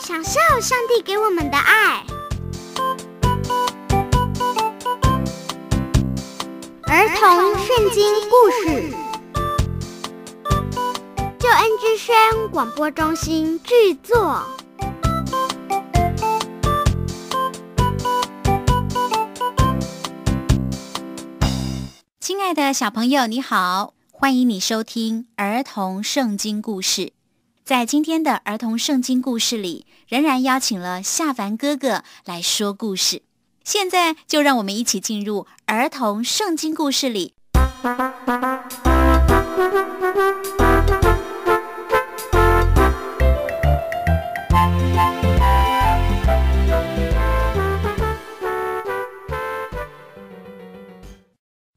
享受上帝给我们的爱。儿童圣经故事，救恩之声广播中心制作。亲爱的小朋友，你好，欢迎你收听儿童圣经故事。在今天的儿童圣经故事里，仍然邀请了夏凡哥哥来说故事。现在就让我们一起进入儿童圣经故事里。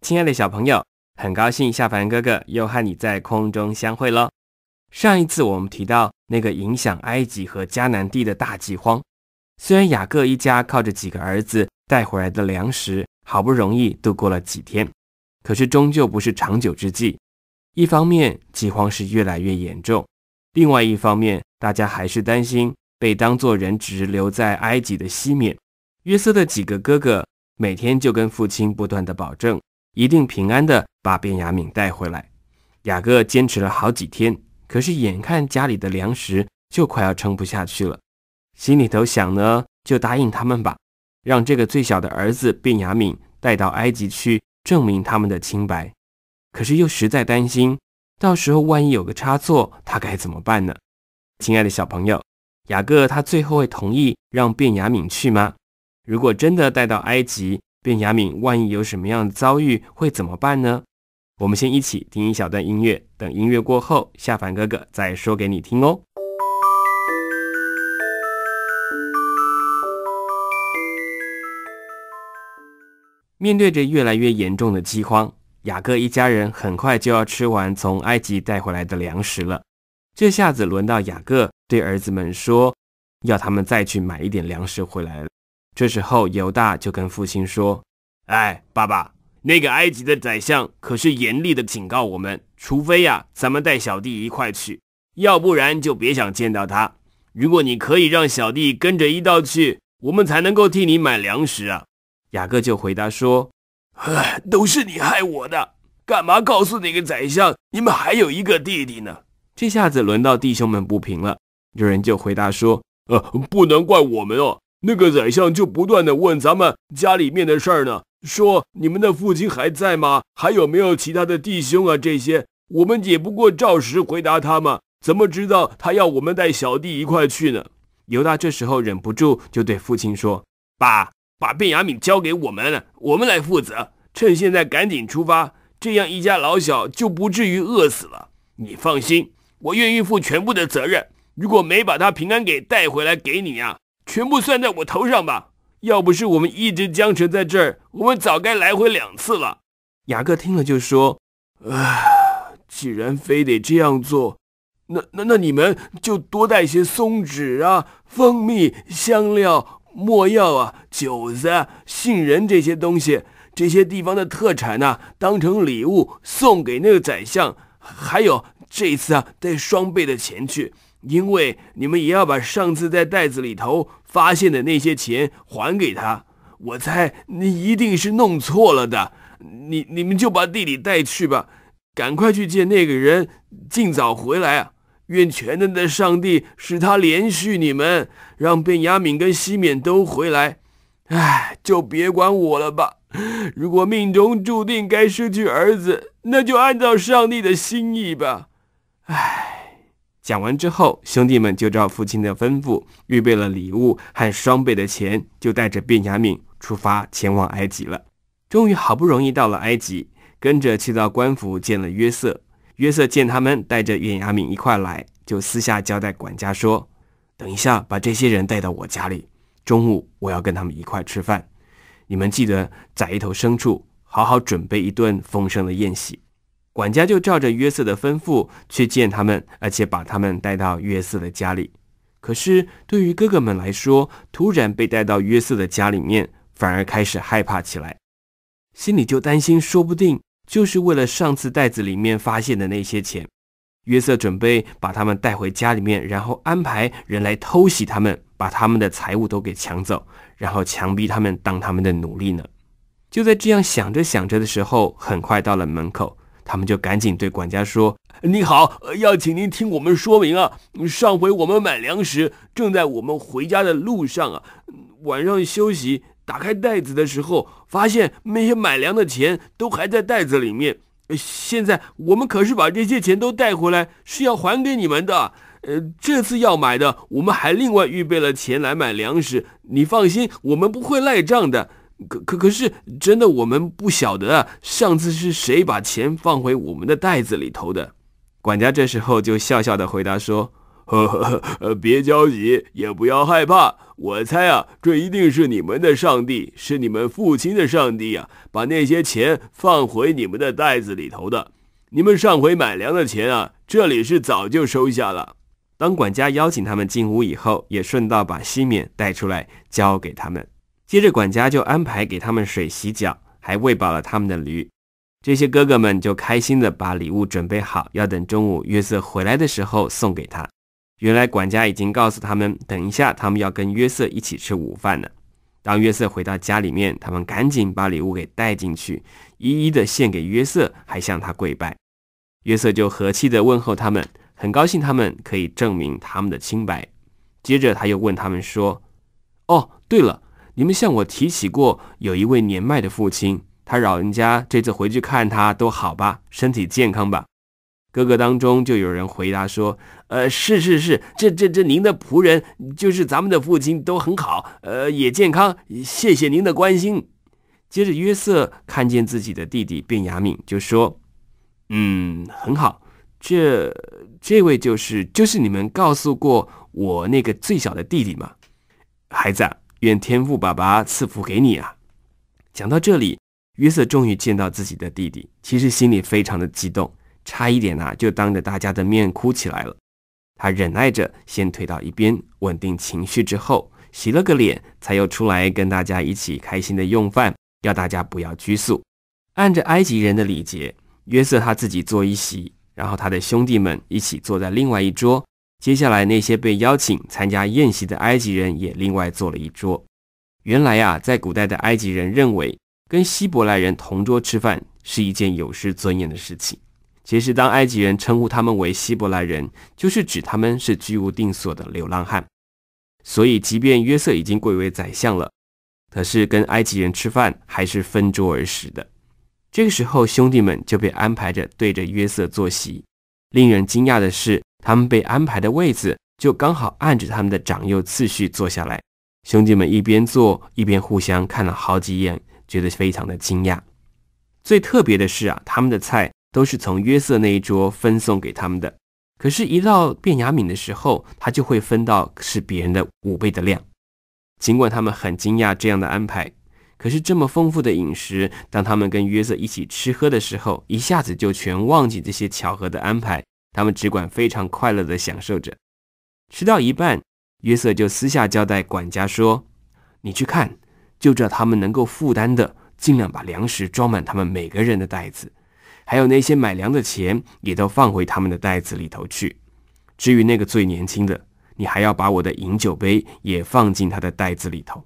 亲爱的，小朋友，很高兴夏凡哥哥又和你在空中相会喽。上一次我们提到那个影响埃及和迦南地的大饥荒，虽然雅各一家靠着几个儿子带回来的粮食，好不容易度过了几天，可是终究不是长久之计。一方面，饥荒是越来越严重；另外一方面，大家还是担心被当作人质留在埃及的西面。约瑟的几个哥哥每天就跟父亲不断的保证，一定平安的把便雅敏带回来。雅各坚持了好几天。可是，眼看家里的粮食就快要撑不下去了，心里头想呢，就答应他们吧，让这个最小的儿子便雅敏带到埃及去证明他们的清白。可是又实在担心，到时候万一有个差错，他该怎么办呢？亲爱的小朋友，雅各他最后会同意让便雅敏去吗？如果真的带到埃及，便雅敏万一有什么样的遭遇，会怎么办呢？我们先一起听一小段音乐，等音乐过后，下凡哥哥再说给你听哦。面对着越来越严重的饥荒，雅各一家人很快就要吃完从埃及带回来的粮食了。这下子轮到雅各对儿子们说，要他们再去买一点粮食回来了。这时候，犹大就跟父亲说：“哎，爸爸。”那个埃及的宰相可是严厉的警告我们：，除非呀，咱们带小弟一块去，要不然就别想见到他。如果你可以让小弟跟着一道去，我们才能够替你买粮食啊。雅各就回答说：“唉，都是你害我的，干嘛告诉那个宰相你们还有一个弟弟呢？”这下子轮到弟兄们不平了，有人就回答说：“呃，不能怪我们哦，那个宰相就不断的问咱们家里面的事儿呢。”说你们的父亲还在吗？还有没有其他的弟兄啊？这些我们也不过照实回答他嘛。怎么知道他要我们带小弟一块去呢？犹大这时候忍不住就对父亲说：“爸，把便雅敏交给我们，我们来负责。趁现在赶紧出发，这样一家老小就不至于饿死了。你放心，我愿意负全部的责任。如果没把他平安给带回来给你呀，全部算在我头上吧。”要不是我们一直僵持在这儿，我们早该来回两次了。雅各听了就说：“啊，既然非得这样做，那那那你们就多带些松脂啊、蜂蜜、香料、墨药啊、酒子、杏仁这些东西，这些地方的特产呐，当成礼物送给那个宰相。还有，这次啊，带双倍的钱去。”因为你们也要把上次在袋子里头发现的那些钱还给他，我猜你一定是弄错了的。你你们就把弟弟带去吧，赶快去见那个人，尽早回来啊！愿全能的上帝使他连续你们，让贝雅敏跟西缅都回来。唉，就别管我了吧。如果命中注定该失去儿子，那就按照上帝的心意吧。唉。讲完之后，兄弟们就照父亲的吩咐，预备了礼物和双倍的钱，就带着便雅敏出发前往埃及了。终于好不容易到了埃及，跟着去到官府见了约瑟。约瑟见他们带着便雅敏一块来，就私下交代管家说：“等一下把这些人带到我家里，中午我要跟他们一块吃饭，你们记得宰一头牲畜，好好准备一顿丰盛的宴席。”管家就照着约瑟的吩咐去见他们，而且把他们带到约瑟的家里。可是对于哥哥们来说，突然被带到约瑟的家里面，反而开始害怕起来，心里就担心，说不定就是为了上次袋子里面发现的那些钱，约瑟准备把他们带回家里面，然后安排人来偷袭他们，把他们的财物都给抢走，然后强逼他们当他们的奴隶呢。就在这样想着想着的时候，很快到了门口。他们就赶紧对管家说：“你好，要请您听我们说明啊。上回我们买粮食，正在我们回家的路上啊。晚上休息，打开袋子的时候，发现那些买粮的钱都还在袋子里面。现在我们可是把这些钱都带回来，是要还给你们的。呃，这次要买的，我们还另外预备了钱来买粮食。你放心，我们不会赖账的。”可可可是真的，我们不晓得啊。上次是谁把钱放回我们的袋子里头的？管家这时候就笑笑的回答说：“呵呵呵，别焦急，也不要害怕。我猜啊，这一定是你们的上帝，是你们父亲的上帝啊，把那些钱放回你们的袋子里头的。你们上回买粮的钱啊，这里是早就收下了。”当管家邀请他们进屋以后，也顺道把西缅带出来交给他们。接着，管家就安排给他们水洗脚，还喂饱了他们的驴。这些哥哥们就开心的把礼物准备好，要等中午约瑟回来的时候送给他。原来，管家已经告诉他们，等一下他们要跟约瑟一起吃午饭了。当约瑟回到家里面，他们赶紧把礼物给带进去，一一的献给约瑟，还向他跪拜。约瑟就和气的问候他们，很高兴他们可以证明他们的清白。接着，他又问他们说：“哦，对了。”你们向我提起过有一位年迈的父亲，他老人家这次回去看他都好吧，身体健康吧？哥哥当中就有人回答说：“呃，是是是，这这这，您的仆人就是咱们的父亲，都很好，呃，也健康。谢谢您的关心。”接着约瑟看见自己的弟弟便雅敏，就说：“嗯，很好，这这位就是就是你们告诉过我那个最小的弟弟吗？孩子啊。”愿天赋爸爸赐福给你啊！讲到这里，约瑟终于见到自己的弟弟，其实心里非常的激动，差一点啊、就当着大家的面哭起来了。他忍耐着，先退到一边，稳定情绪之后，洗了个脸，才又出来跟大家一起开心的用饭，要大家不要拘束。按着埃及人的礼节，约瑟他自己坐一席，然后他的兄弟们一起坐在另外一桌。接下来，那些被邀请参加宴席的埃及人也另外坐了一桌。原来呀，在古代的埃及人认为，跟希伯来人同桌吃饭是一件有失尊严的事情。其实，当埃及人称呼他们为希伯来人，就是指他们是居无定所的流浪汉。所以，即便约瑟已经贵为宰相了，可是跟埃及人吃饭还是分桌而食的。这个时候，兄弟们就被安排着对着约瑟坐席。令人惊讶的是。他们被安排的位子就刚好按着他们的长幼次序坐下来。兄弟们一边坐一边互相看了好几眼，觉得非常的惊讶。最特别的是啊，他们的菜都是从约瑟那一桌分送给他们的。可是，一到变雅敏的时候，他就会分到是别人的五倍的量。尽管他们很惊讶这样的安排，可是这么丰富的饮食，当他们跟约瑟一起吃喝的时候，一下子就全忘记这些巧合的安排。他们只管非常快乐地享受着，吃到一半，约瑟就私下交代管家说：“你去看，就照他们能够负担的，尽量把粮食装满他们每个人的袋子，还有那些买粮的钱也都放回他们的袋子里头去。至于那个最年轻的，你还要把我的饮酒杯也放进他的袋子里头。”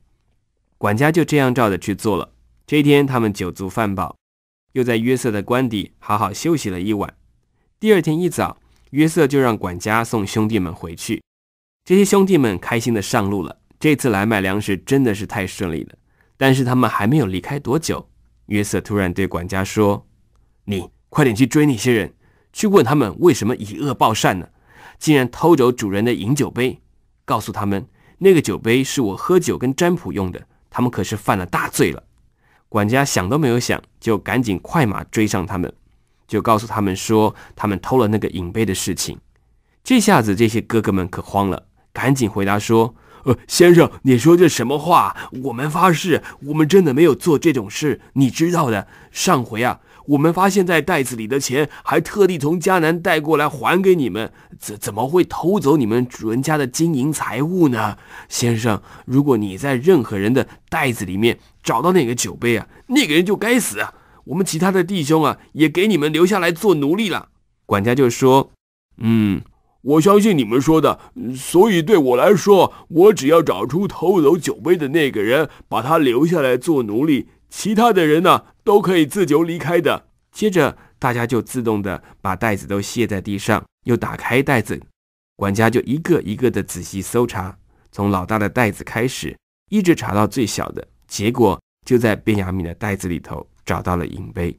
管家就这样照着去做了。这天，他们酒足饭饱，又在约瑟的官邸好好休息了一晚。第二天一早，约瑟就让管家送兄弟们回去。这些兄弟们开心的上路了。这次来买粮食真的是太顺利了。但是他们还没有离开多久，约瑟突然对管家说：“你快点去追那些人，去问他们为什么以恶报善呢？竟然偷走主人的饮酒杯，告诉他们那个酒杯是我喝酒跟占卜用的。他们可是犯了大罪了。”管家想都没有想，就赶紧快马追上他们。就告诉他们说，他们偷了那个银杯的事情。这下子，这些哥哥们可慌了，赶紧回答说：“呃，先生，你说这什么话？我们发誓，我们真的没有做这种事。你知道的，上回啊，我们发现在袋子里的钱，还特地从迦南带过来还给你们。怎怎么会偷走你们主人家的金银财物呢？先生，如果你在任何人的袋子里面找到那个酒杯啊，那个人就该死。”我们其他的弟兄啊，也给你们留下来做奴隶了。管家就说：“嗯，我相信你们说的，所以对我来说，我只要找出偷走酒杯的那个人，把他留下来做奴隶，其他的人呢都可以自由离开的。”接着，大家就自动的把袋子都卸在地上，又打开袋子，管家就一个一个的仔细搜查，从老大的袋子开始，一直查到最小的，结果就在卞雅敏的袋子里头。找到了银杯，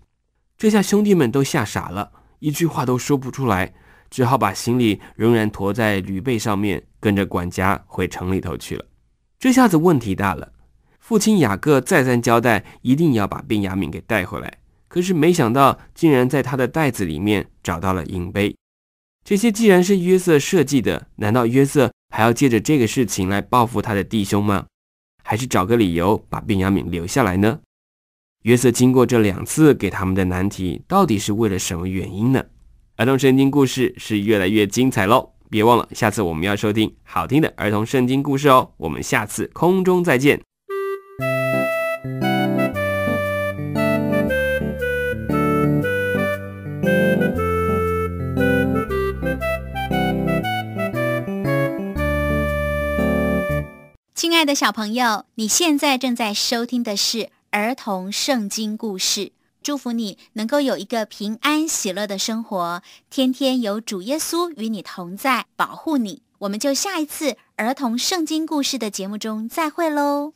这下兄弟们都吓傻了，一句话都说不出来，只好把行李仍然驮在驴背上面，跟着管家回城里头去了。这下子问题大了。父亲雅各再三交代，一定要把便雅敏给带回来，可是没想到竟然在他的袋子里面找到了银杯。这些既然是约瑟设计的，难道约瑟还要借着这个事情来报复他的弟兄吗？还是找个理由把便雅敏留下来呢？约瑟经过这两次给他们的难题，到底是为了什么原因呢？儿童圣经故事是越来越精彩喽！别忘了，下次我们要收听好听的儿童圣经故事哦。我们下次空中再见。亲爱的小朋友，你现在正在收听的是。儿童圣经故事，祝福你能够有一个平安喜乐的生活，天天有主耶稣与你同在，保护你。我们就下一次儿童圣经故事的节目中再会喽。